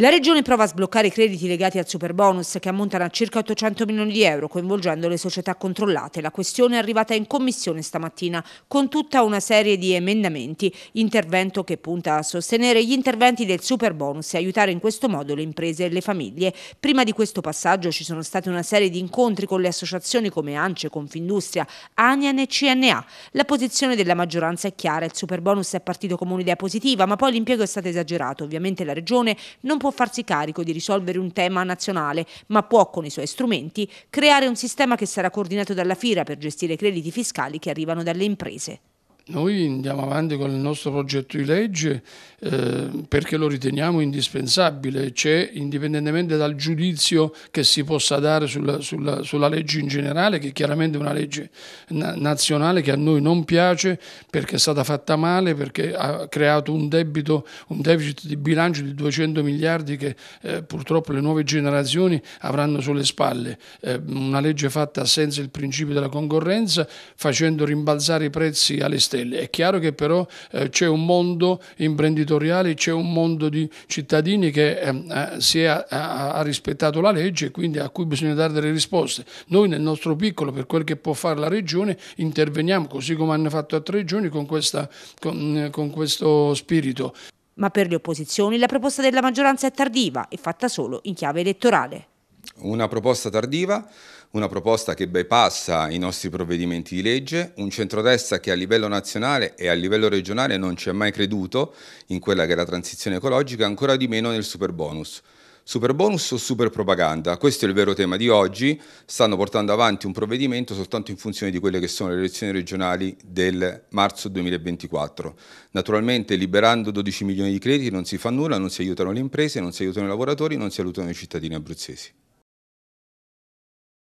La Regione prova a sbloccare i crediti legati al superbonus che ammontano a circa 800 milioni di euro coinvolgendo le società controllate. La questione è arrivata in commissione stamattina con tutta una serie di emendamenti, intervento che punta a sostenere gli interventi del superbonus e aiutare in questo modo le imprese e le famiglie. Prima di questo passaggio ci sono state una serie di incontri con le associazioni come ANCE, Confindustria, ANIAN e CNA. La posizione della maggioranza è chiara, il superbonus è partito come un'idea positiva ma poi l'impiego è stato esagerato. Ovviamente la Regione non può può farsi carico di risolvere un tema nazionale, ma può con i suoi strumenti creare un sistema che sarà coordinato dalla FIRA per gestire i crediti fiscali che arrivano dalle imprese. Noi andiamo avanti con il nostro progetto di legge eh, perché lo riteniamo indispensabile, c'è cioè indipendentemente dal giudizio che si possa dare sulla, sulla, sulla legge in generale, che è chiaramente è una legge na nazionale che a noi non piace perché è stata fatta male, perché ha creato un, debito, un deficit di bilancio di 200 miliardi che eh, purtroppo le nuove generazioni avranno sulle spalle, eh, una legge fatta senza il principio della concorrenza, facendo rimbalzare i prezzi all'esterno stelle. È chiaro che però eh, c'è un mondo imprenditoriale, c'è un mondo di cittadini che eh, eh è, eh, ha, ha, rispettato la legge e quindi a cui bisogna dare delle risposte. Noi nel nostro piccolo, per quel che può fare la Regione, interveniamo così come hanno fatto altre Regioni con, questa, con, eh, con questo spirito. Ma per le opposizioni la proposta della maggioranza è tardiva e fatta solo in chiave elettorale. Una proposta tardiva, una proposta che bypassa i nostri provvedimenti di legge, un centrodestra che a livello nazionale e a livello regionale non ci ha mai creduto in quella che è la transizione ecologica, ancora di meno nel super bonus. Super bonus o super propaganda? Questo è il vero tema di oggi. Stanno portando avanti un provvedimento soltanto in funzione di quelle che sono le elezioni regionali del marzo 2024. Naturalmente liberando 12 milioni di crediti non si fa nulla, non si aiutano le imprese, non si aiutano i lavoratori, non si aiutano i cittadini abruzzesi.